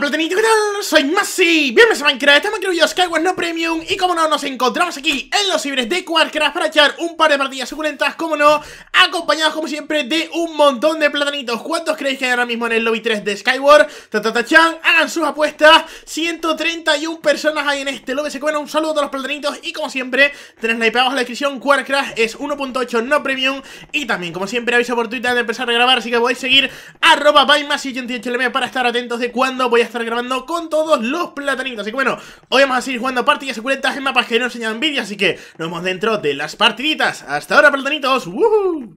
¿qué tal? Soy Masi, bienvenidos a Minecraft, estamos aquí Skyward No Premium Y como no, nos encontramos aquí en los cibres de Quarkcraft para echar un par de partidas suculentas, como no Acompañados como siempre de un montón de platanitos ¿Cuántos creéis que hay ahora mismo en el lobby 3 de Skyward? Tatatachan, hagan sus apuestas 131 personas hay en este lobby, se comen un saludo a todos los platanitos Y como siempre, tenéis la IP en la descripción Quarkcraft es 1.8 No Premium Y también, como siempre, aviso por Twitter de empezar a grabar Así que podéis seguir arroba 88 lm para estar atentos de cuándo voy a estar grabando con todos los platanitos. y bueno, hoy vamos a seguir jugando partidas suculentas en mapas que no enseñan vídeo, así que nos vemos dentro de las partiditas. Hasta ahora, platanitos.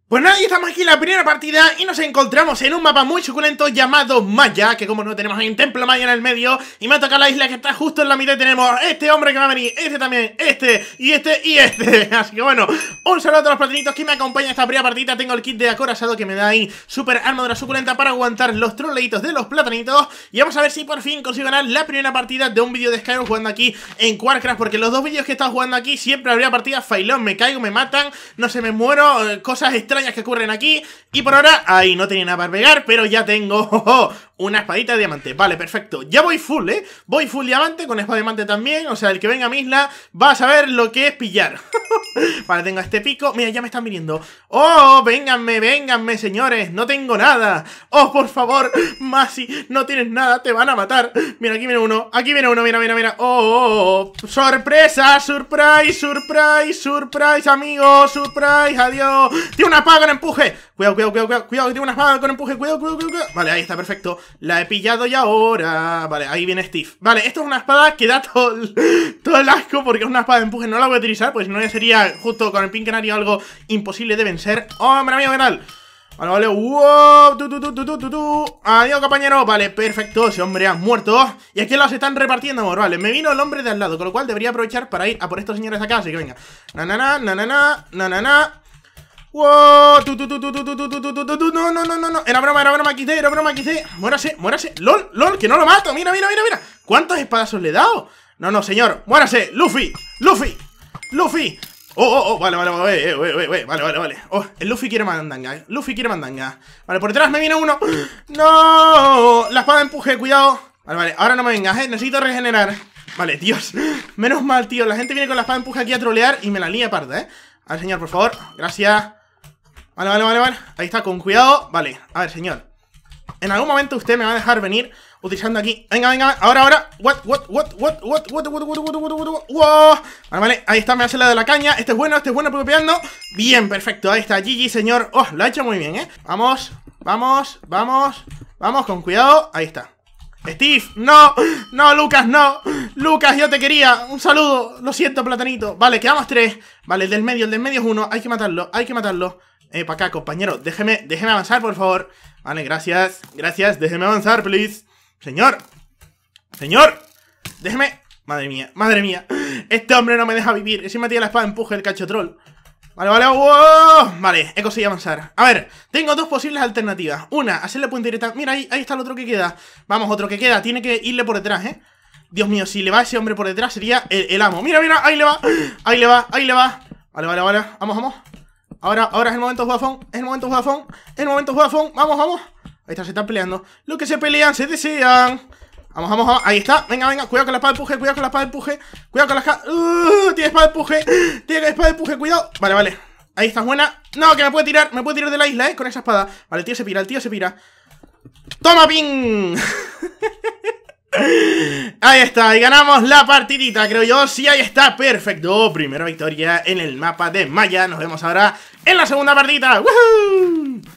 Pues nada, y estamos aquí en la primera partida y nos encontramos en un mapa muy suculento llamado Maya, que como no tenemos ahí un templo Maya en el medio, y me ha tocado la isla que está justo en la mitad tenemos este hombre que va a venir, este también, este, y este, y este. Así que bueno, un saludo a todos los platanitos que me acompañan en esta primera partida. Tengo el kit de acorazado que me da ahí super armadura suculenta para aguantar los troleitos de los platanitos. Y vamos a ver si y por fin consigo ganar la primera partida de un vídeo de Skyrim jugando aquí en Warcraft Porque los dos vídeos que he estado jugando aquí siempre habría partidas failón, me caigo, me matan, no sé, me muero, eh, cosas extrañas que ocurren aquí Y por ahora, ahí no tenía nada para pegar, pero ya tengo Una espadita de diamante, vale, perfecto. Ya voy full, ¿eh? Voy full diamante con espada de diamante también. O sea, el que venga a mi va a saber lo que es pillar. vale, tengo este pico. Mira, ya me están viniendo. ¡Oh! Vénganme, vénganme, señores. No tengo nada. ¡Oh, por favor! Masi, no tienes nada. Te van a matar. Mira, aquí viene uno. Aquí viene uno. Mira, mira, mira. ¡Oh! oh, oh, oh. sorpresa ¡Surprise! ¡Surprise! ¡Surprise, amigo! ¡Surprise! ¡Adiós! ¡Tiene una paga en empuje! Cuidado, cuidado, cuidado, cuidado, cuidado, que tengo una espada con empuje, cuidado, cuidado, cuidado, Vale, ahí está, perfecto. La he pillado y ahora... Vale, ahí viene Steve. Vale, esto es una espada que da todo el, asco porque es una espada de empuje. No la voy a utilizar, pues no ya sería justo con el pin canario algo imposible de vencer. ¡Hombre, mío, qué tal! Vale, vale, wow, tu, tu, tu, tu, tu, tu, adiós compañero, vale, perfecto, ese hombre ha muerto Y aquí los están repartiendo, amor, vale, me vino el hombre de al lado, con lo cual debería aprovechar para ir a por estos señores acá, así que venga Na, na, na, na, na, na, na, na, na. ¡Wow! ¡Tú, No, no, no, no, no. Era broma, era broma, quité, era broma, quité. Muérase, muérase. ¡Lol, lol! ¡Que no lo mato! ¡Mira, mira, mira, mira! ¿Cuántos os le he dado? No, no, señor. ¡Muérase! ¡Luffy! ¡Luffy! ¡Luffy! Oh, oh, oh, vale, vale, vale, vale, vale, vale. Oh, el Luffy quiere mandanga, eh. Luffy quiere mandanga. Vale, por detrás me viene uno. ¡No! La espada empuje, cuidado. Vale, vale, ahora no me vengas, eh. Necesito regenerar. Vale, Dios. Menos mal, tío. La gente viene con la espada empuje aquí a trolear y me la lía parda, eh. Al señor, por favor. Gracias. Vale, vale, vale, vale. Ahí está, con cuidado. Vale, a ver, señor. En algún momento usted me va a dejar venir utilizando aquí. Venga, venga, ahora, ahora. What, what, what, what, what, what, what, what, what, what, what, Vale, ahí está, me hace la de la caña. Este es bueno, este es bueno, propiando. Bien, perfecto, ahí está, GG, señor. Oh, lo ha hecho muy bien, ¿eh? Vamos, vamos, vamos, vamos, con cuidado. Ahí está. Steve, no, no, Lucas, no Lucas, yo te quería, un saludo Lo siento, platanito, vale, quedamos tres Vale, el del medio, el del medio es uno Hay que matarlo, hay que matarlo eh, para acá, compañero. Déjeme, déjeme avanzar, por favor. Vale, gracias. Gracias. Déjeme avanzar, please. Señor. Señor. Déjeme. Madre mía, madre mía. Este hombre no me deja vivir. si me tira la espada empuje el cachotrol. Vale, vale, wow. Vale, he conseguido avanzar. A ver, tengo dos posibles alternativas. Una, hacerle puente directa. Mira, ahí, ahí está el otro que queda. Vamos, otro que queda. Tiene que irle por detrás, ¿eh? Dios mío, si le va a ese hombre por detrás sería el, el amo. Mira, mira, ahí le va. Ahí le va, ahí le va. Vale, vale, vale. Vamos, vamos. Ahora, ahora es el momento Guafón, es el momento Guafón, es el momento Guafón. Vamos, vamos. Ahí está, se están peleando. Lo que se pelean, se decían. Vamos, vamos, vamos. Ahí está. Venga, venga. Cuidado con la espada de puje. Cuidado con la espada de puje. Cuidado con la espada. Uh, tiene espada de puje. Tiene espada de puje. Cuidado. Vale, vale. Ahí está, buena. No, que me puede tirar. Me puede tirar de la isla, eh. Con esa espada. Vale, el tío se pira. El tío se pira. Toma, ping. Ahí está, y ganamos la partidita, creo yo. Sí, ahí está, perfecto. Primera victoria en el mapa de Maya. Nos vemos ahora en la segunda partida.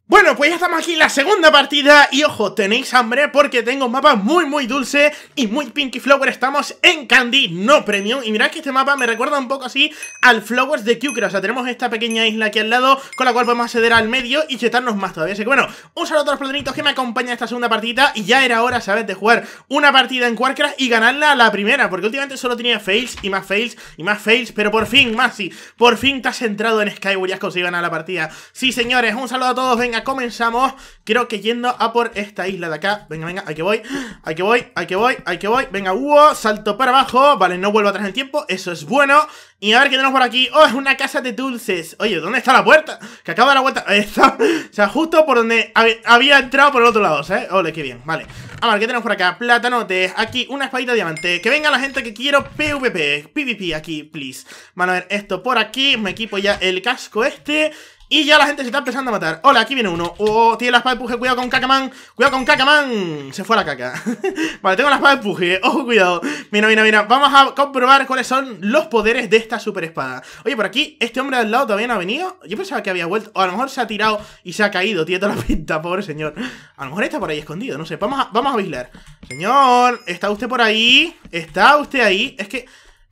Bueno, pues ya estamos aquí en la segunda partida y ojo, tenéis hambre porque tengo un mapa muy muy dulce y muy Pinky Flower, estamos en Candy, no Premium y mirad que este mapa me recuerda un poco así al Flowers de Cukra, o sea, tenemos esta pequeña isla aquí al lado con la cual podemos acceder al medio y chetarnos más todavía, así que bueno, un saludo a los platonitos que me acompañan esta segunda partida y ya era hora, ¿sabes? De jugar una partida en Warcraft y ganarla a la primera, porque últimamente solo tenía fails y más fails y más fails, pero por fin, Masi, por fin te has entrado en Skyward y has conseguido ganar la partida. Sí, señores, un saludo a todos. Venga, comenzamos. Creo que yendo a por esta isla de acá. Venga, venga, hay que voy. Hay que voy, hay que voy, hay que voy. Venga, Hugo, salto para abajo. Vale, no vuelvo atrás en el tiempo. Eso es bueno. Y a ver qué tenemos por aquí. Oh, es una casa de dulces. Oye, ¿dónde está la puerta? Que acaba la vuelta. Está, o sea, justo por donde había entrado por el otro lado, ¿sabes? Ole, qué bien. Vale. A ver, ¿qué tenemos por acá? Platanotes. Aquí, una espadita de diamante. Que venga la gente que quiero PvP. PvP aquí, please. Vamos a ver esto por aquí. Me equipo ya el casco este. Y ya la gente se está empezando a matar Hola, aquí viene uno Oh, tiene la espada de puje Cuidado con Cacaman Cuidado con Cacamán. Se fue la caca Vale, tengo la espada de puje oh, cuidado Mira, mira, mira Vamos a comprobar cuáles son los poderes de esta super espada Oye, por aquí Este hombre al lado todavía no ha venido Yo pensaba que había vuelto O a lo mejor se ha tirado y se ha caído Tiene toda la pinta, pobre señor A lo mejor está por ahí escondido No sé Vamos a, vamos a vigilar Señor, ¿está usted por ahí? ¿Está usted ahí? Es que...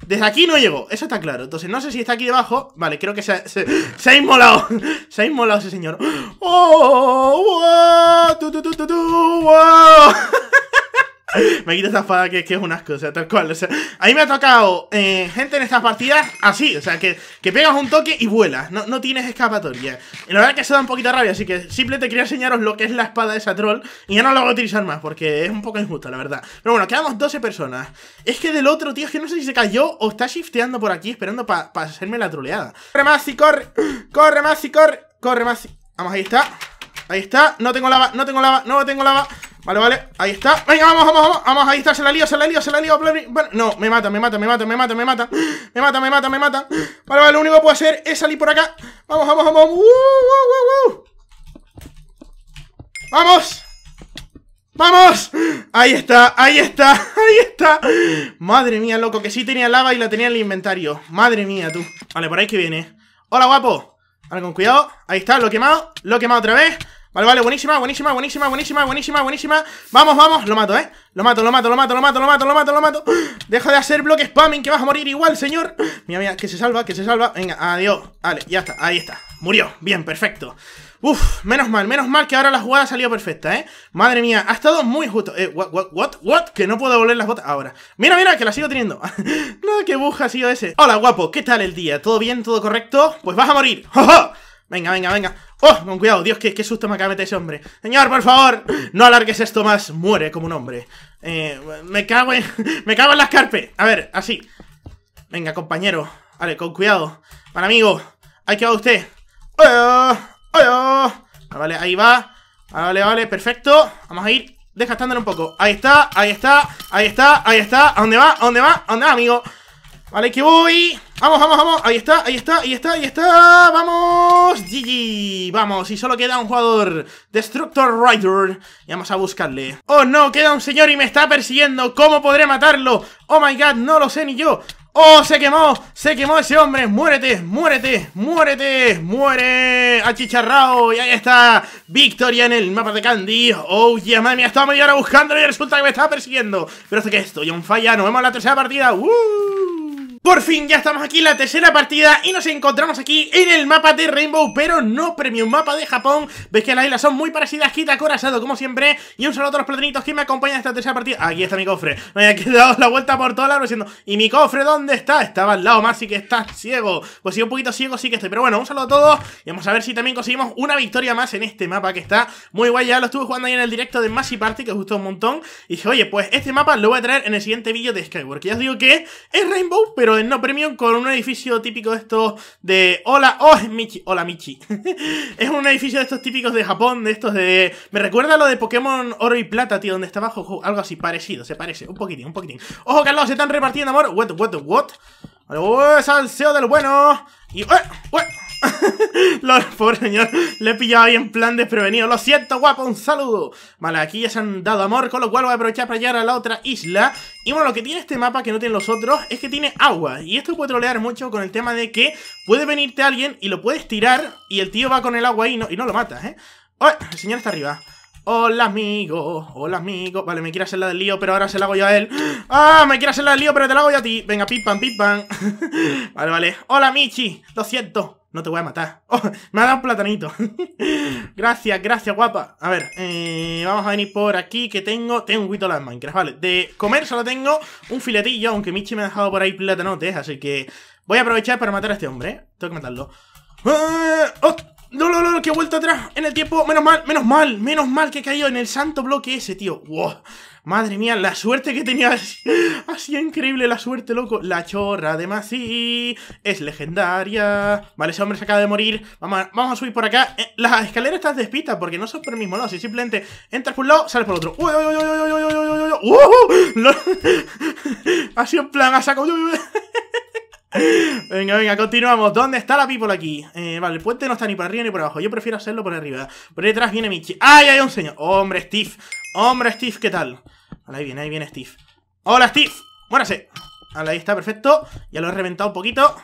Desde aquí no llegó, eso está claro. Entonces, no sé si está aquí debajo. Vale, creo que se, se, ha inmolado. se ha inmolado ese señor. ¡Oh! Wow, wow. me quita esa espada que, es un asco, o sea, tal cual. O sea, a mí me ha tocado eh, gente en estas partidas así, o sea, que, pegas un toque y vuelas, no, tienes escapatoria. Y la verdad que se da un poquito de rabia, así que simple te quería enseñaros lo que es la espada de esa troll y ya no la voy a utilizar más porque es un poco injusta, la verdad. Pero bueno, quedamos 12 personas. Es que del otro, tío, es que no sé si se cayó o está shifteando por aquí esperando para hacerme la troleada. Corre más y corre, corre más y corre, corre más Vamos, ahí está. Ahí está, no tengo lava, no tengo lava, no tengo lava Vale, vale, ahí está Venga, vamos, vamos, vamos, ahí está, se la lío, se la lío, se la lío vale. No, me mata, me mata, me mata, me mata, me mata Me mata, me mata, me mata Vale, vale, lo único que puedo hacer es salir por acá Vamos, vamos, vamos ¡Vamos! ¡Uh, uh, uh, ¡Vamos! Ahí está, ahí está, ahí está Madre mía, loco, que sí tenía lava y la tenía en el inventario Madre mía, tú Vale, por ahí que viene Hola, guapo Vale, con cuidado Ahí está, lo he quemado Lo he quemado otra vez Vale, vale, buenísima, buenísima, buenísima, buenísima, buenísima, buenísima Vamos, vamos, lo mato, eh Lo mato, lo mato, lo mato, lo mato, lo mato, lo mato, lo mato Deja de hacer bloque spamming que vas a morir igual, señor Mira, mira, que se salva, que se salva Venga, adiós, vale, ya está, ahí está Murió, bien, perfecto Uf, menos mal, menos mal que ahora la jugada ha salido perfecta, ¿eh? Madre mía, ha estado muy justo. Eh, what, what, what, what? Que no puedo volver las botas ahora. Mira, mira, que la sigo teniendo. no, qué buja ha sido ese. Hola, guapo, ¿qué tal el día? ¿Todo bien? ¿Todo correcto? Pues vas a morir. ¡Ja, Venga, venga, venga. ¡Oh! Con cuidado, Dios, qué, qué susto me acaba de meter ese hombre. Señor, por favor, no alargues esto más. Muere como un hombre. Eh, me cago en... me cago en las carpes. A ver, así. Venga, compañero. Vale, con cuidado. Para amigo. Ahí que va usted. Ah, vale, ahí va. Ah, vale, vale, perfecto. Vamos a ir desgastándolo un poco. Ahí está, ahí está, ahí está, ahí está. ¿A dónde va? ¿A dónde va? ¿A dónde va, amigo? Vale, que voy. Vamos, vamos, vamos, ahí está, ahí está, ahí está, ahí está Vamos, GG Vamos, y solo queda un jugador Destructor Rider Y vamos a buscarle Oh no, queda un señor y me está persiguiendo ¿Cómo podré matarlo? Oh my god, no lo sé ni yo ¡Oh, se quemó! ¡Se quemó ese hombre! ¡Muérete! ¡Muérete! ¡Muérete! ¡Muere! ¡Achicharrao! Y ahí está Victoria en el mapa de Candy ¡Oh, yeah, madre mía! Estaba media hora buscándolo y resulta que me estaba persiguiendo Pero sé que estoy un falla Nos vemos en la tercera partida ¡Uh! Por fin, ya estamos aquí en la tercera partida y nos encontramos aquí en el mapa de Rainbow, pero no premium mapa de Japón. ves que las islas son muy parecidas, quita corazado como siempre. Y un saludo a todos los platinitos que me acompañan en esta tercera partida. Aquí está mi cofre. Me había quedado la vuelta por todo lado diciendo, ¿y mi cofre dónde está? Estaba al lado más, sí que está ciego. Pues sí, un poquito ciego sí que estoy. Pero bueno, un saludo a todos y vamos a ver si también conseguimos una victoria más en este mapa que está muy guay. Ya lo estuve jugando ahí en el directo de Masi Party, que gustó un montón. Y dije, oye, pues este mapa lo voy a traer en el siguiente vídeo de Skyward. ya os digo que es Rainbow, pero no premium con un edificio típico de estos de... Hola, oh, es Michi. Hola, Michi. es un edificio de estos típicos de Japón, de estos de... Me recuerda a lo de Pokémon Oro y Plata, tío, donde está abajo algo así parecido, se parece. Un poquitín, un poquitín. Ojo, Carlos, se están repartiendo, amor. What, what, what. what? salseo del bueno. Y... Eh, eh. Lo pobre señor, le he pillado ahí en plan desprevenido. Lo siento, guapo, un saludo. Vale, aquí ya se han dado amor, con lo cual voy a aprovechar para llegar a la otra isla. Y bueno, lo que tiene este mapa que no tienen los otros es que tiene agua. Y esto puede trolear mucho con el tema de que puede venirte alguien y lo puedes tirar y el tío va con el agua y no, y no lo matas, ¿eh? Oh, el señor está arriba. Hola amigo, hola amigo Vale, me quiere hacer la del lío, pero ahora se la hago yo a él ¡Ah! Me quiere hacer la del lío, pero te la hago yo a ti Venga, pim pam, Vale, vale Hola Michi, lo siento no te voy a matar. Oh, me ha dado un platanito. gracias, gracias, guapa. A ver, eh, vamos a venir por aquí que tengo... Tengo un huito de Minecraft, vale. De comer solo tengo un filetillo, aunque Michi me ha dejado por ahí platanotes, así que... Voy a aprovechar para matar a este hombre, ¿eh? Tengo que matarlo. ¡Ah! ¡Oh! No, no, no, que he vuelto atrás en el tiempo. Menos mal, menos mal, menos mal que he caído en el santo bloque ese, tío. ¡Wow! Madre mía, la suerte que tenía. Así increíble la suerte, loco. La chorra de Masí es legendaria. Vale, ese hombre se acaba de morir. Vamos a, vamos a subir por acá. Eh, las escaleras están despistas porque no son por el mismo lado. Si simplemente entras por un lado, sales por el otro. ¡Uy, uy, uy, uy, uy, uy, uy, ¡Uh! en plan, a saco. Venga, venga, continuamos. ¿Dónde está la people aquí? Eh, vale, el puente no está ni para arriba ni para abajo. Yo prefiero hacerlo por arriba. Por detrás viene Michi. ¡Ay, hay un señor! ¡Hombre, Steve! ¡Hombre, Steve, qué tal! Ahí viene, ahí viene Steve. ¡Hola, Steve! ¡Muérase! Ahí está, perfecto. Ya lo he reventado un poquito.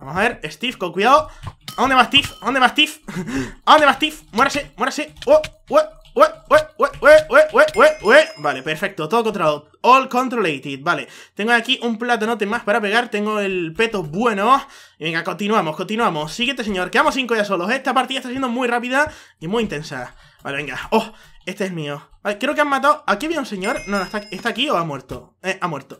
Vamos a ver, Steve, con cuidado. ¿A dónde va Steve? ¿A dónde va Steve? ¿A dónde va Steve? ¡Muérase! ¡Muérase! ¡Oh! Vale, perfecto, todo controlado All controlated, vale Tengo aquí un platonote más para pegar Tengo el peto bueno Y venga, continuamos, continuamos Siguiente señor, quedamos cinco ya solos Esta partida está siendo muy rápida y muy intensa Vale, venga, oh, este es mío. creo que han matado... Aquí había un señor. No, no, está, aquí o ha muerto. Eh, ha muerto.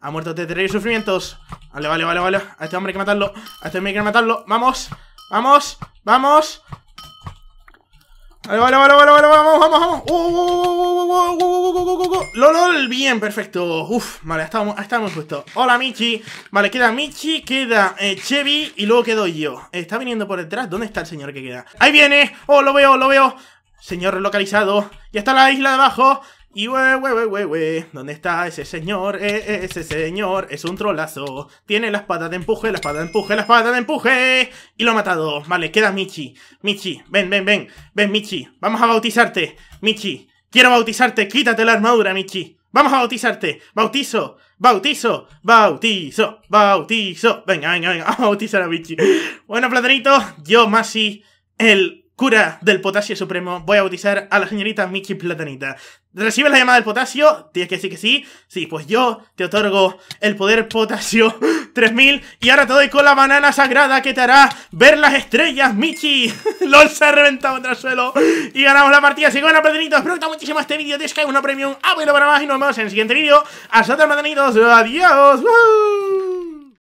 ha muerto de terror sufrimientos. Vale, vale, vale, vale. A este hombre hay que matarlo. A este hombre hay que matarlo. Vamos. Vamos. Vamos. Vale, vale, vale, vale, vale, vamos, vamos, vamos. ¡Oh, LOL, bien, perfecto. Uf, vale, estamos, estamos justo. Hola, Michi. Vale, queda Michi, queda Chevy y luego quedo yo. Está viniendo por detrás. ¿Dónde está el señor que queda? ¡Ahí viene! ¡Oh, lo veo, lo veo! Señor localizado, Ya está la isla de abajo. Y ¿Dónde está ese señor? Eh, eh, ese señor es un trolazo. Tiene la espada de empuje, la espada de empuje, la espada de empuje. Y lo ha matado. Vale, queda Michi. Michi, ven, ven, ven. Ven, Michi. Vamos a bautizarte. Michi, quiero bautizarte. Quítate la armadura, Michi. Vamos a bautizarte. Bautizo. Bautizo, bautizo, bautizo. Venga, venga, venga, vamos a bautizar a Michi. Bueno, platanito, yo, Masi, el Cura del potasio supremo, voy a bautizar a la señorita Michi Platanita. ¿Recibes la llamada del potasio? Tienes que decir que sí. Sí, pues yo te otorgo el poder potasio 3000 y ahora te doy con la banana sagrada que te hará ver las estrellas, Michi. LOS se ha reventado contra el suelo y ganamos la partida. que bueno platanitos, espero que muchísimo este vídeo. Te una premium, abuelo ah, para más y nos vemos en el siguiente vídeo. Hasta otra platanitos, adiós.